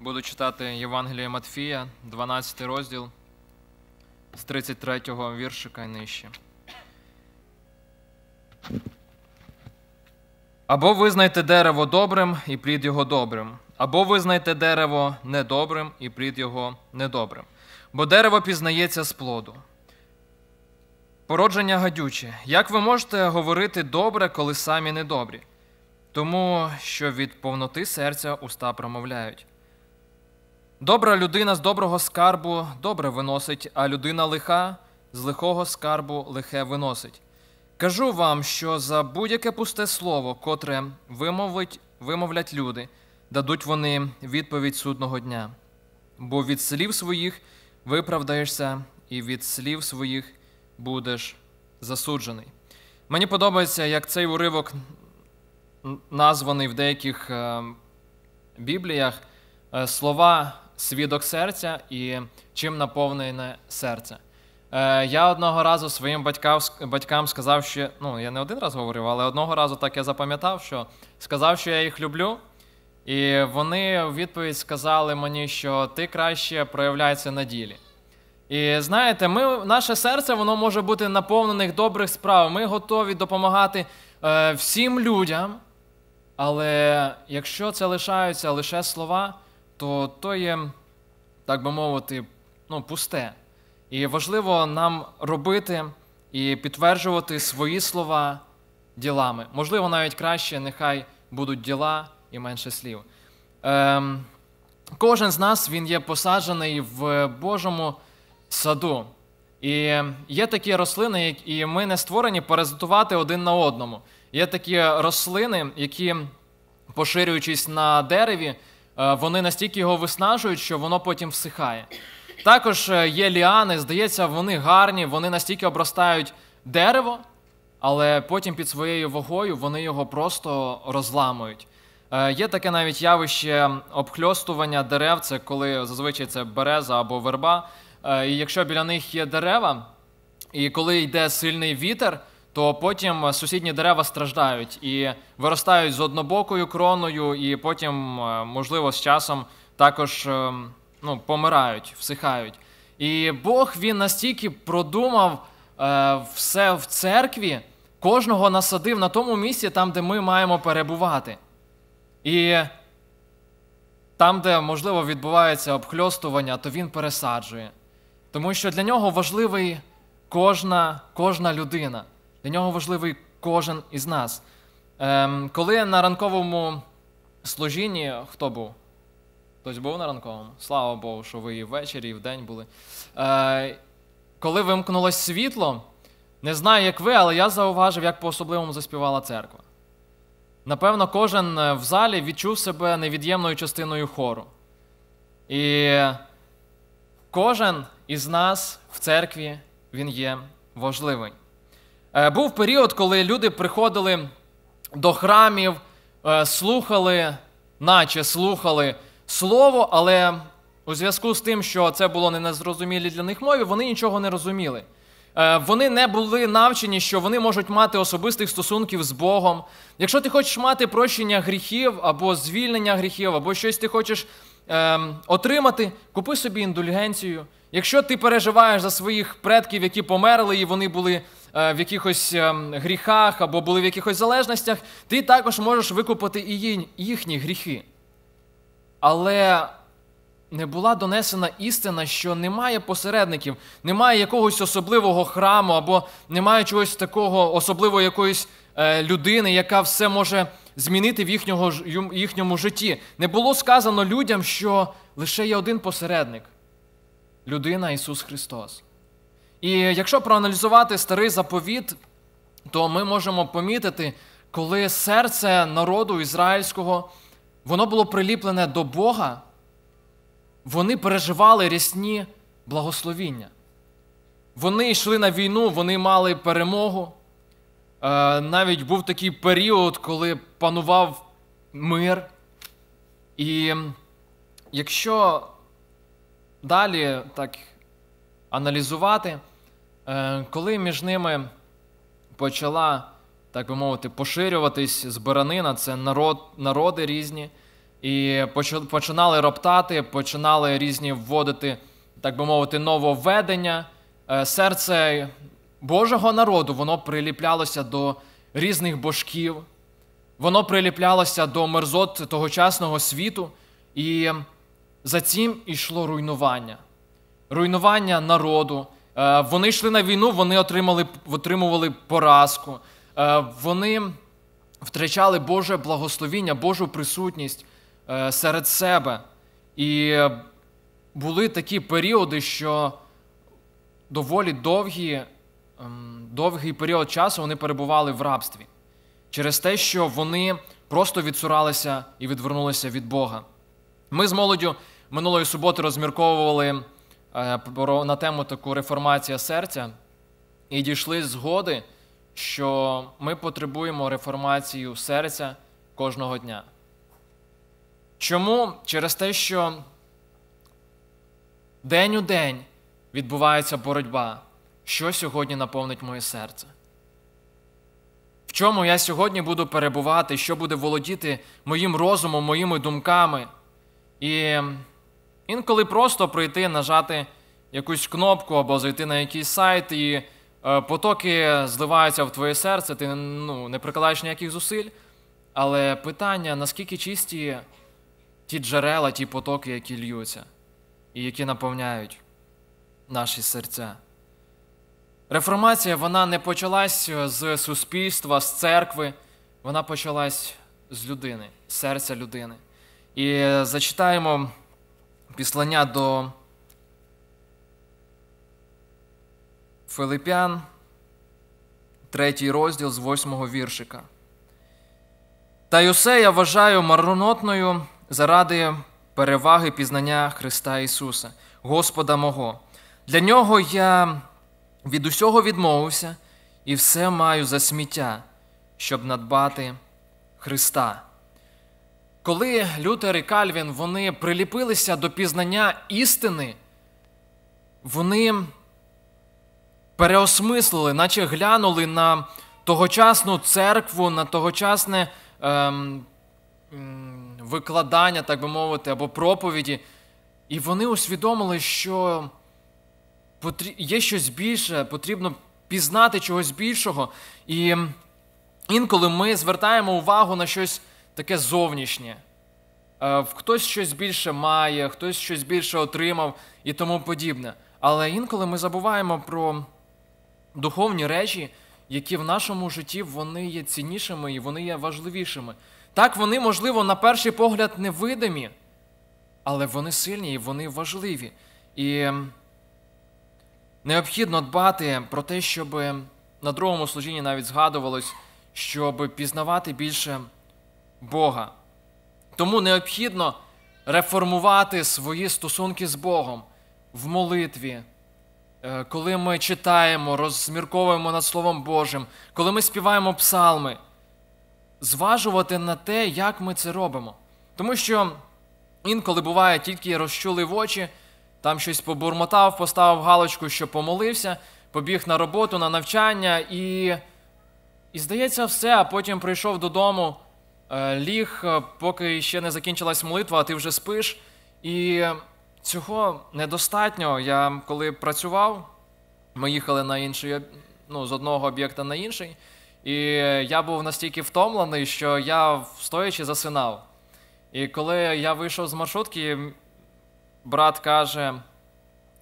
Буду читати Євангеліє Матфія, 12 розділ з 33 го віршика і нижче. Або визнайте дерево добрим і плід його добрим, або визнайте дерево недобрим і плід його недобрим, бо дерево пізнається з плоду. Породження гадюче, як ви можете говорити добре, коли самі недобрі, тому що від повноти серця уста промовляють. Добра людина з доброго скарбу добре виносить, а людина лиха з лихого скарбу лихе виносить. Кажу вам, що за будь-яке пусте слово, котре вимовить, вимовлять люди, дадуть вони відповідь судного дня. Бо від слів своїх виправдаєшся, і від слів своїх будеш засуджений. Мені подобається, як цей уривок названий в деяких ем, бібліях е, слова свідок серця і чим наповнене серце. Е, Я одного разу своїм батькам батькам сказав, що ну я не один раз говорив, але одного разу так я запам'ятав, що сказав, що я їх люблю. І вони у відповідь сказали мені, що ти краще проявляється на ділі. І знаєте, ми, наше серце воно може бути наповнених добрих справ. Ми готові допомагати е, всім людям. Але якщо це лишаються лише слова, то то є, так би мовити, ну, пусте. І важливо нам робити і підтверджувати свої слова ділами. Можливо, навіть краще, нехай будуть діла і менше слів. Ем, Кожен з нас він є посаджений в Божому саду. І є такі рослини, які ми не створені паразитувати один на одному. Є такі рослини, які, поширюючись на дереві, Е, вони настільки його виснажують, що воно потім всихає. Також е, є ліани, здається, вони гарні, вони настільки обростають дерево, але потім під своєю вогою вони його просто розламують. Е, є таке навіть явище обхльостування дерев, це коли зазвичай це береза або верба. І якщо біля них є дерева, і коли йде сильний вітер то потім сусідні дерева страждають і виростають з однобокою кроною, і потім, е, можливо, з часом також е, ну, помирають, всихають. І Бог він настільки продумав е, все в церкві, кожного насадив на тому місці, там, де ми маємо перебувати. І там, де, можливо, відбувається обхльостування, то він пересаджує. Тому що для нього важливий кожна, кожна людина. Для нього важливий кожен із нас. Ем, Коли на ранковому служінні хто був? Хтось був на ранковому? Слава Богу, що ви і ввечері, і вдень були. Е, Коли вимкнулось світло, не знаю, як ви, але я зауважив, як по-особливому заспівала церква. Напевно, кожен е, в залі відчув себе невід'ємною частиною хору. І кожен із нас в церкві він є важливий. Е, був період, коли люди приходили до храмів, е, слухали, наче слухали слово, але у зв'язку з тим, що це було не на зрозумілій для них мові, вони нічого не розуміли. Е, вони не були навчені, що вони можуть мати особистих стосунків з Богом. Якщо ти хочеш мати прощення гріхів або звільнення гріхів, або щось ти хочеш ем, отримати, купи собі індульгенцію. Якщо ти переживаєш за своїх предків, які померли, і вони були Е, в якихось ем, гріхах або були в якихось залежностях, ти також можеш викупити і їхні гріхи. Але не була донесена істина, що немає посередників, немає якогось особливого храму, або немає чогось такого, особливо якоїсь е, людини, яка все може змінити в їхнього, їхньому житті. Не було сказано людям, що лише є один посередник людина Ісус Христос. І якщо проаналізувати старий заповіт, то ми можемо помітити, коли серце народу ізраїльського воно було приліплене до Бога, вони переживали рісні благословіння. Вони йшли на війну, вони мали перемогу. Е, навіть був такий період, коли панував мир. І якщо далі так аналізувати, Е, коли між ними почала, так би мовити, поширюватись збиранина, це народ, народи різні, і починали роптати, починали різні вводити, так би мовити, нововведення. Е, серце Божого народу воно приліплялося до різних божків, воно приліплялося до мерзот тогочасного світу, і за цим ішло руйнування, руйнування народу. Е, вони йшли на війну, вони отримали, отримували поразку, е, вони втрачали Боже благословіння, Божу присутність е, серед себе. І були такі періоди, що доволі довгі, ем, довгий період часу вони перебували в рабстві через те, що вони просто відсуралися і відвернулися від Бога. Ми з молоддю минулої суботи розмірковували. Е, на тему таку реформація серця, і дійшли згоди, що ми потребуємо реформацію серця кожного дня. Чому? Через те, що день у день відбувається боротьба, що сьогодні наповнить моє серце. В чому я сьогодні буду перебувати, що буде володіти моїм розумом, моїми думками. І Інколи просто прийти, нажати якусь кнопку або зайти на якийсь сайт, і е, потоки зливаються в твоє серце, ти ну, не прикладаєш ніяких зусиль. Але питання, наскільки чисті ті джерела, ті потоки, які льються, і які наповняють наші серця. Реформація вона не почалась з суспільства, з церкви, вона почалась з людини, з серця людини. І зачитаємо. Післання до Филипян, третій розділ з восьмого віршика. Та й усе я вважаю марнотною заради переваги пізнання Христа Ісуса, Господа мого. Для нього я від усього відмовився і все маю за сміття, щоб надбати Христа. Коли Лютер і Кальвін вони приліпилися до пізнання істини, вони переосмислили, наче глянули на тогочасну церкву, на тогочасне ем, викладання, так би мовити, або проповіді, і вони усвідомили, що є щось більше, потрібно пізнати чогось більшого. І інколи ми звертаємо увагу на щось таке зовнішнє. Е, хтось щось більше має, хтось щось більше отримав і тому подібне. Але інколи ми забуваємо про духовні речі, які в нашому житті вони є ціннішими і вони є важливішими. Так, вони, можливо, на перший погляд невидимі, але вони сильні і вони важливі. І необхідно дбати про те, щоб на другому служінні навіть згадувалось, щоб пізнавати більше. Бога. Тому необхідно реформувати свої стосунки з Богом в молитві, е, коли ми читаємо, розмірковуємо над Словом Божим, коли ми співаємо псалми, зважувати на те, як ми це робимо. Тому що інколи буває, тільки розчулив очі, там щось побурмотав, поставив галочку, що помолився, побіг на роботу, на навчання і, і здається, все, а потім прийшов додому. Е, ліг, е, поки ще не закінчилась молитва, а ти вже спиш. І цього недостатньо. Я коли працював, ми їхали на інший, ну, з одного об'єкта на інший, і я був настільки втомлений, що я стоячи засинав. І коли я вийшов з маршрутки, брат каже: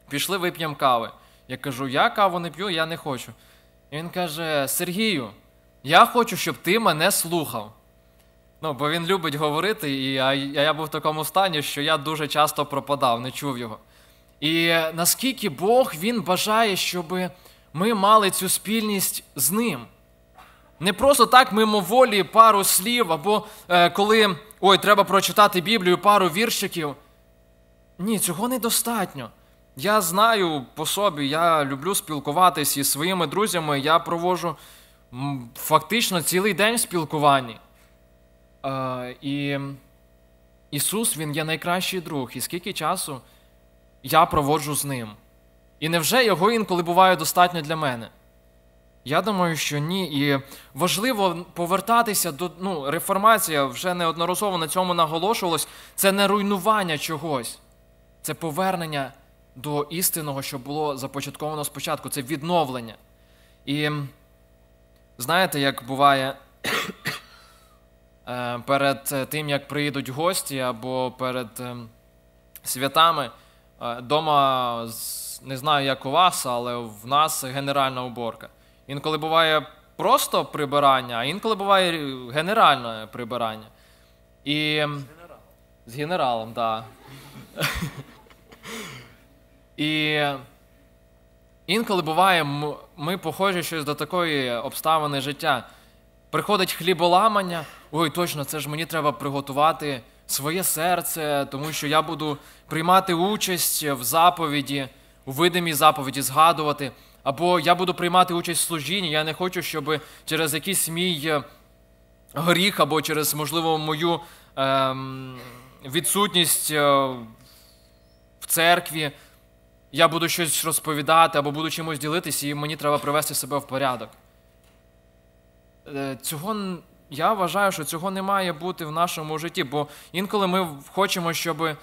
пішли вип'ємо кави. Я кажу, я каву не п'ю, я не хочу. І він каже: Сергію, я хочу, щоб ти мене слухав. Ну, бо він любить говорити, і а я був в такому стані, що я дуже часто пропадав, не чув його. І наскільки Бог Він бажає, щоб ми мали цю спільність з ним. Не просто так мимоволі пару слів, або е, коли ой, треба прочитати Біблію, пару віршиків. Ні, цього недостатньо. Я знаю по собі, я люблю спілкуватись із своїми друзями, я провожу фактично цілий день в спілкуванні. Е, і Ісус, Він є найкращий друг, і скільки часу я проводжу з Ним. І невже його інколи буває достатньо для мене? Я думаю, що ні. І важливо повертатися до ну, реформація вже неодноразово на цьому наголошувалось. Це не руйнування чогось, це повернення до істинного, що було започатковано спочатку, це відновлення. І знаєте, як буває. Е, перед е, тим, як приїдуть гості або перед е, святами. Дома, не знаю, як у вас, але в нас генеральна уборка. Інколи буває просто прибирання, а інколи буває генеральне прибирання. І... З генералом, так. Да. І інколи буває, ми похожі щось до такої обставини життя. Приходить хліболамання, ой, точно, це ж мені треба приготувати своє серце, тому що я буду приймати участь в заповіді, у видимій заповіді згадувати, або я буду приймати участь в служінні. Я не хочу, щоб через якийсь мій е, гріх, або через, можливо, мою ем, відсутність е, в церкві. Я буду щось розповідати або буду чимось ділитися, і мені треба привести себе в порядок. Е, цього я вважаю, що цього не має бути в нашому житті, бо інколи ми хочемо, щоб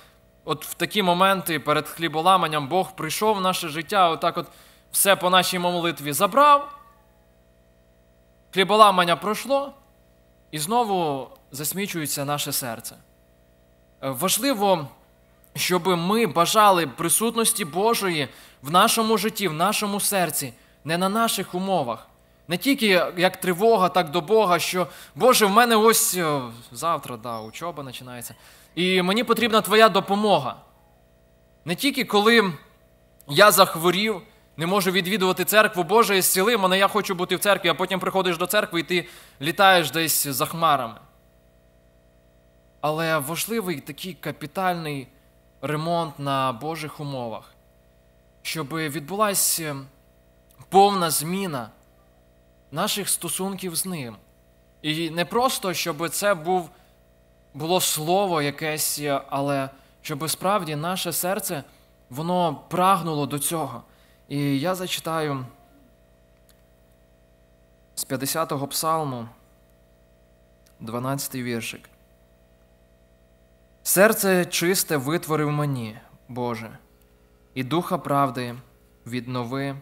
от в такі моменти перед хліболаманням Бог прийшов в наше життя, отак от все по нашій молитві забрав, хліболамання пройшло, і знову засмічується наше серце. Важливо, щоб ми бажали присутності Божої в нашому житті, в нашому серці, не на наших умовах. Не тільки як тривога, так до Бога, що Боже, в мене ось е, завтра да, учоба починається. І мені потрібна твоя допомога. Не тільки коли я захворів, не можу відвідувати церкву Боже і зціли мене, я хочу бути в церкві, а потім приходиш до церкви і ти літаєш десь за хмарами. Але важливий такий капітальний ремонт на Божих умовах, щоб відбулася повна зміна наших стосунків з Ним. І не просто, щоб це був, було слово якесь, але щоб справді наше серце воно прагнуло до цього. І я зачитаю з 50-го псалму, 12-й віршик. Серце чисте витворив мені, Боже, і духа правди віднови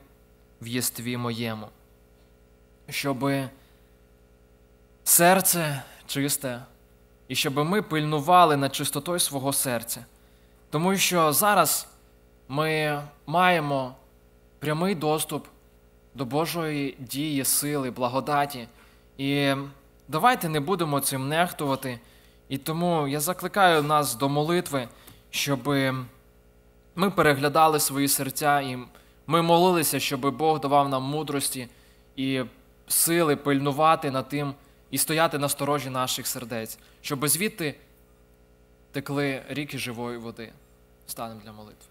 в єстві моєму щоб серце чисте, і щоб ми пильнували над чистотою свого серця. Тому що зараз ми маємо прямий доступ до Божої дії, сили, благодаті. І давайте не будемо цим нехтувати. І тому я закликаю нас до молитви, щоб ми переглядали свої серця і ми молилися, щоб Бог давав нам мудрості і сили пильнувати над тим і стояти на сторожі наших сердець, щоб звідти текли ріки живої води. Станемо для молитви.